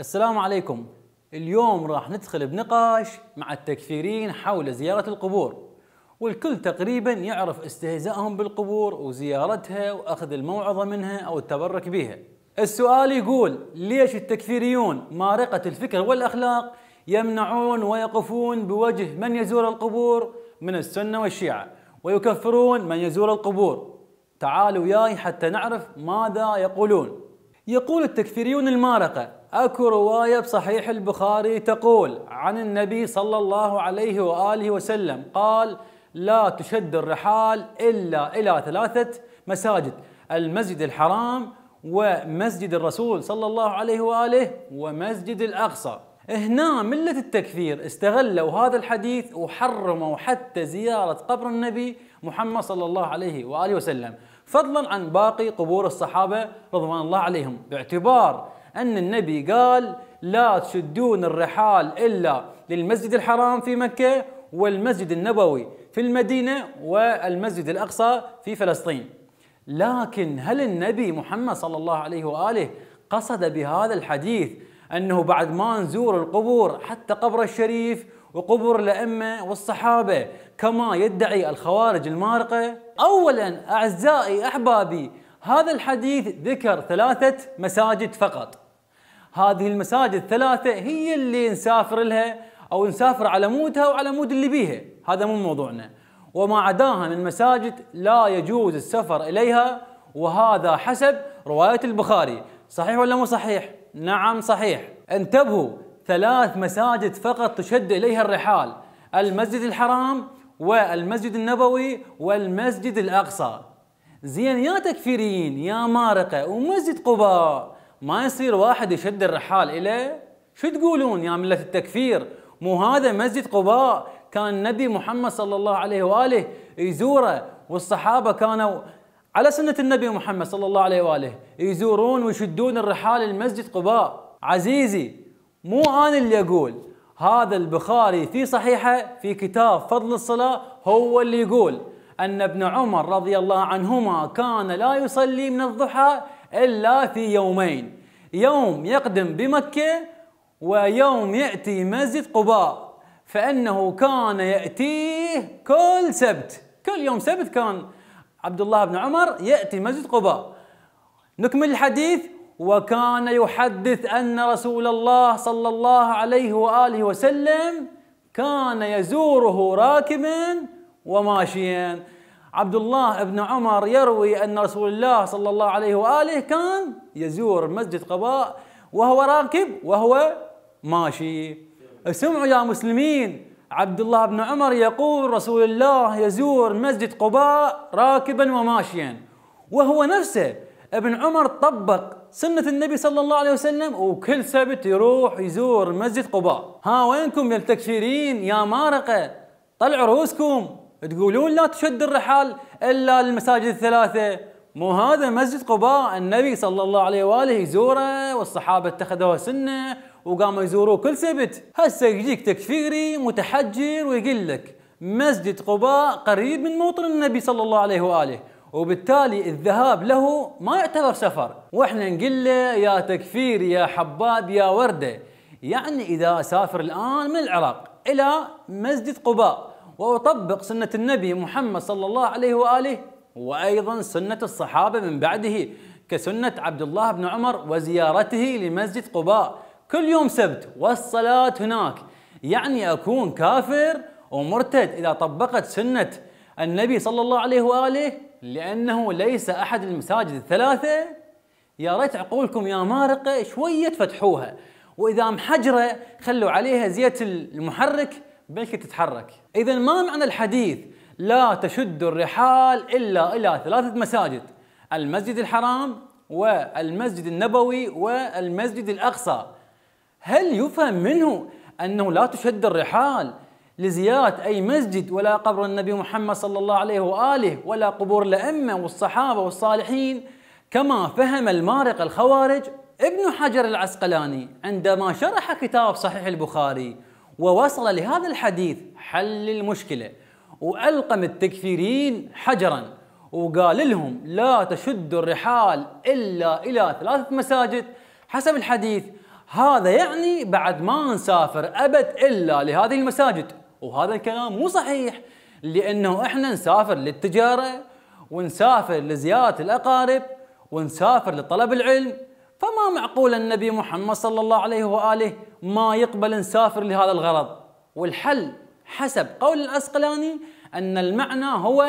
السلام عليكم اليوم راح ندخل بنقاش مع التكفيرين حول زيارة القبور والكل تقريبا يعرف استهزائهم بالقبور وزيارتها واخذ الموعظة منها او التبرك بها السؤال يقول ليش التكفيريون مارقة الفكر والاخلاق يمنعون ويقفون بوجه من يزور القبور من السنة والشيعة ويكفرون من يزور القبور تعالوا وياي حتى نعرف ماذا يقولون يقول التكفيريون المارقة اكو روايه بصحيح البخاري تقول عن النبي صلى الله عليه واله وسلم قال لا تشد الرحال الا الى ثلاثه مساجد المسجد الحرام ومسجد الرسول صلى الله عليه واله ومسجد الاقصى هنا ملة التكفير استغلوا هذا الحديث وحرموا حتى زيارة قبر النبي محمد صلى الله عليه وآله وسلم فضلا عن باقي قبور الصحابة رضوان الله عليهم باعتبار أن النبي قال لا تشدون الرحال إلا للمسجد الحرام في مكة والمسجد النبوي في المدينة والمسجد الأقصى في فلسطين لكن هل النبي محمد صلى الله عليه وآله قصد بهذا الحديث أنه بعد ما نزور القبور حتى قبر الشريف وقبور الأئمة والصحابة كما يدعي الخوارج المارقة أولا أعزائي أحبابي هذا الحديث ذكر ثلاثة مساجد فقط هذه المساجد الثلاثة هي اللي نسافر لها أو نسافر على مودها وعلى مود اللي بيها هذا مو موضوعنا وما عداها من المساجد لا يجوز السفر إليها وهذا حسب رواية البخاري صحيح ولا مو صحيح؟ نعم صحيح انتبهوا ثلاث مساجد فقط تشد إليها الرحال المسجد الحرام والمسجد النبوي والمسجد الأقصى زين يا تكفيريين يا مارقه ومسجد قباء ما يصير واحد يشد الرحال إليه شو تقولون يا ملة التكفير مو هذا مسجد قباء كان النبي محمد صلى الله عليه وآله يزوره والصحابة كانوا على سنة النبي محمد صلى الله عليه وآله يزورون ويشدون الرحال المسجد قباء عزيزي مو أنا اللي أقول هذا البخاري في صحيحة في كتاب فضل الصلاة هو اللي يقول أن ابن عمر رضي الله عنهما كان لا يصلي من الضحى إلا في يومين يوم يقدم بمكة ويوم يأتي مسجد قباء فإنه كان يأتيه كل سبت كل يوم سبت كان عبد الله بن عمر يأتي مسجد قباء نكمل الحديث وكان يحدث أن رسول الله صلى الله عليه وآله وسلم كان يزوره راكبا وماشيا عبد الله بن عمر يروي أن رسول الله صلى الله عليه وآله كان يزور مسجد قباء وهو راكب وهو ماشي اسمعوا يا مسلمين عبد الله بن عمر يقول رسول الله يزور مسجد قباء راكبا وماشيا وهو نفسه ابن عمر طبق سنة النبي صلى الله عليه وسلم وكل سبت يروح يزور مسجد قباء ها وينكم يا التكفيرين يا مارقة طلعوا رؤوسكم تقولون لا تشد الرحال الا المساجد الثلاثه مو هذا مسجد قباء النبي صلى الله عليه واله يزوره والصحابه اتخذوها سنه وقاموا يزوروه كل سبت هسه يجيك تكفيري متحجر ويقول لك مسجد قباء قريب من موطن النبي صلى الله عليه واله وبالتالي الذهاب له ما يعتبر سفر واحنا نقول له يا تكفير يا حباب يا ورده يعني اذا اسافر الان من العراق الى مسجد قباء وأطبق سنة النبي محمد صلى الله عليه وآله وأيضا سنة الصحابة من بعده كسنة عبد الله بن عمر وزيارته لمسجد قباء كل يوم سبت والصلاة هناك يعني أكون كافر ومرتد إذا طبقت سنة النبي صلى الله عليه وآله لأنه ليس أحد المساجد الثلاثة يا ريت عقولكم يا مارقة شوية تفتحوها وإذا محجرة خلوا عليها زيت المحرك بلكي تتحرك إذا ما معنى الحديث لا تشد الرحال إلا إلى ثلاثة مساجد المسجد الحرام والمسجد النبوي والمسجد الأقصى هل يفهم منه أنه لا تشد الرحال لزيارة أي مسجد ولا قبر النبي محمد صلى الله عليه وآله ولا قبور الأئمة والصحابة والصالحين كما فهم المارق الخوارج ابن حجر العسقلاني عندما شرح كتاب صحيح البخاري ووصل لهذا الحديث حل المشكلة وألقم التكفيرين حجرا وقال لهم لا تشدوا الرحال إلا إلى ثلاثة مساجد حسب الحديث هذا يعني بعد ما نسافر أبد إلا لهذه المساجد وهذا الكلام مو صحيح لأنه إحنا نسافر للتجارة ونسافر لزيارة الأقارب ونسافر لطلب العلم فما معقول النبي محمد صلى الله عليه وآله ما يقبل نسافر لهذا الغرض والحل حسب قول الأسقلاني أن المعنى هو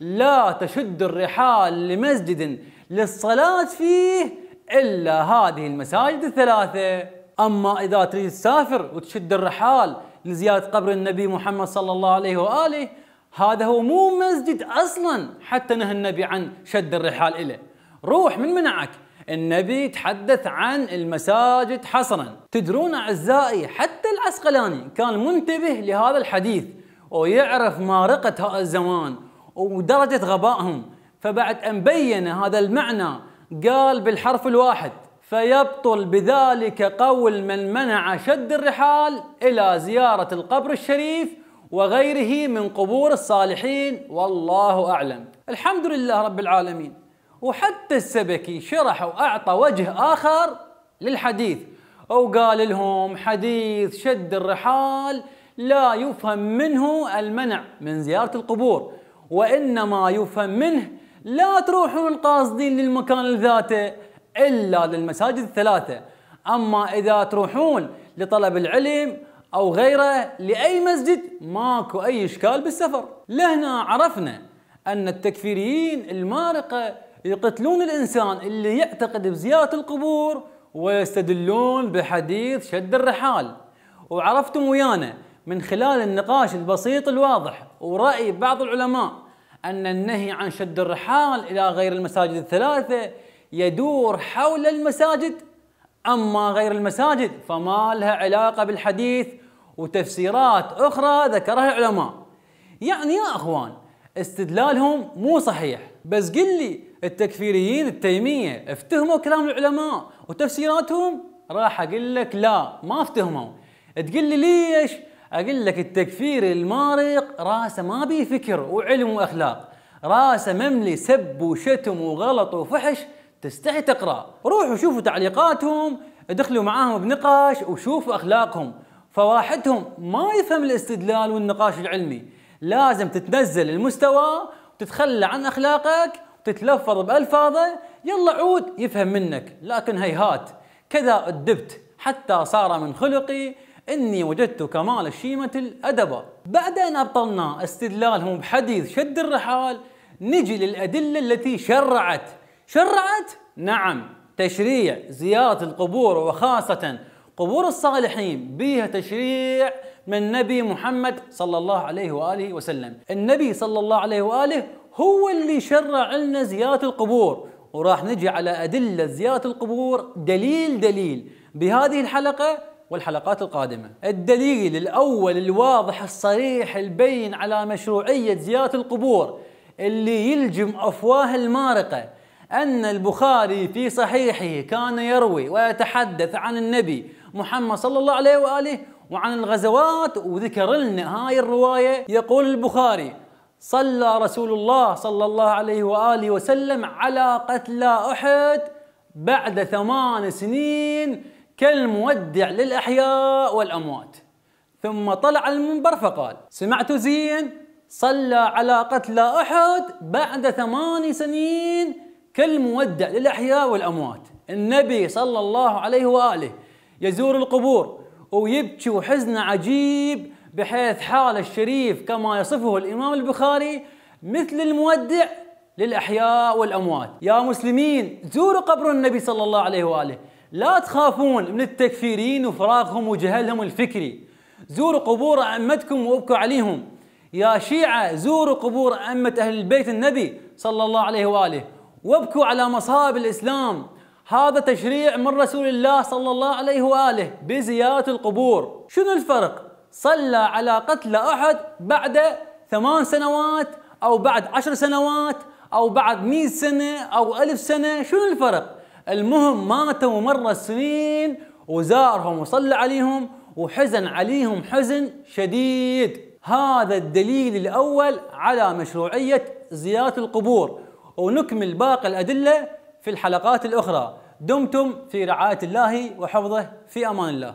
لا تشد الرحال لمسجد للصلاة فيه إلا هذه المساجد الثلاثة أما إذا تريد تسافر وتشد الرحال لزيارة قبر النبي محمد صلى الله عليه وآله هذا هو مو مسجد أصلا حتى نهى النبي عن شد الرحال إليه روح من منعك النبي تحدث عن المساجد حصرا تدرون أعزائي حتى العسقلاني كان منتبه لهذا الحديث ويعرف مارقة هذا الزمان ودرجة غبائهم فبعد أن بين هذا المعنى قال بالحرف الواحد فيبطل بذلك قول من منع شد الرحال إلى زيارة القبر الشريف وغيره من قبور الصالحين والله أعلم الحمد لله رب العالمين وحتى السبكي شرح وأعطى وجه آخر للحديث وقال لهم حديث شد الرحال لا يفهم منه المنع من زيارة القبور وإنما يفهم منه لا تروحون القاصدين للمكان ذاته إلا للمساجد الثلاثة أما إذا تروحون لطلب العلم أو غيره لأي مسجد ماكو أي إشكال بالسفر لهنا عرفنا أن التكفيريين المارقة يقتلون الإنسان اللي يعتقد بزيارة القبور ويستدلون بحديث شد الرحال وعرفتم ويانا من خلال النقاش البسيط الواضح ورأي بعض العلماء أن النهي عن شد الرحال إلى غير المساجد الثلاثة يدور حول المساجد أما غير المساجد فما لها علاقة بالحديث وتفسيرات أخرى ذكرها العلماء يعني يا أخوان استدلالهم مو صحيح بس قل لي التكفيريين التيميه افتهموا كلام العلماء وتفسيراتهم راح اقول لك لا ما افتهموا تقول لي ليش اقول لك التكفير المارق راسه ما بي فكر وعلم واخلاق راسه مملي سب وشتم وغلط وفحش تستحي تقرا روحوا شوفوا تعليقاتهم ادخلوا معاهم بنقاش وشوفوا اخلاقهم فواحدهم ما يفهم الاستدلال والنقاش العلمي لازم تتنزل المستوى وتتخلى عن اخلاقك تتلفظ بألفاظه يلا عود يفهم منك لكن هيهات كذا أدبت حتى صار من خلقي إني وجدت كمال الشيمة بعد أن أبطلنا استدلالهم بحديث شد الرحال نجي للأدلة التي شرعت شرعت؟ نعم تشريع زيارة القبور وخاصة قبور الصالحين بها تشريع من نبي محمد صلى الله عليه وآله وسلم النبي صلى الله عليه وآله هو اللي شرع لنا زيارة القبور وراح نجي على أدلة زيارة القبور دليل دليل بهذه الحلقة والحلقات القادمة الدليل الأول الواضح الصريح البين على مشروعية زيارة القبور اللي يلجم أفواه المارقة أن البخاري في صحيحه كان يروي ويتحدث عن النبي محمد صلى الله عليه وآله وعن الغزوات وذكر لنا هاي الرواية يقول البخاري صلى رسول الله صلى الله عليه واله وسلم على قتلى احد بعد ثمان سنين كالمودع للاحياء والاموات ثم طلع المنبر فقال سمعت زين صلى على قتلى احد بعد ثمان سنين كالمودع للاحياء والاموات النبي صلى الله عليه واله يزور القبور ويبكي وحزن عجيب بحيث حال الشريف كما يصفه الإمام البخاري مثل المودع للأحياء والأموات يا مسلمين زوروا قبر النبي صلى الله عليه وآله لا تخافون من التكفيرين وفراغهم وجهلهم الفكري زوروا قبور أئمتكم وابكوا عليهم يا شيعة زوروا قبور أئمة أهل البيت النبي صلى الله عليه وآله وابكوا على مصائب الإسلام هذا تشريع من رسول الله صلى الله عليه وآله بزيارة القبور شنو الفرق صلى على قتل أحد بعد ثمان سنوات أو بعد عشر سنوات أو بعد مئة سنة أو ألف سنة شنو الفرق؟ المهم ماتوا مرة السنين وزارهم وصلى عليهم وحزن عليهم حزن شديد هذا الدليل الأول على مشروعية زيارة القبور ونكمل باقي الأدلة في الحلقات الأخرى دمتم في رعاية الله وحفظه في أمان الله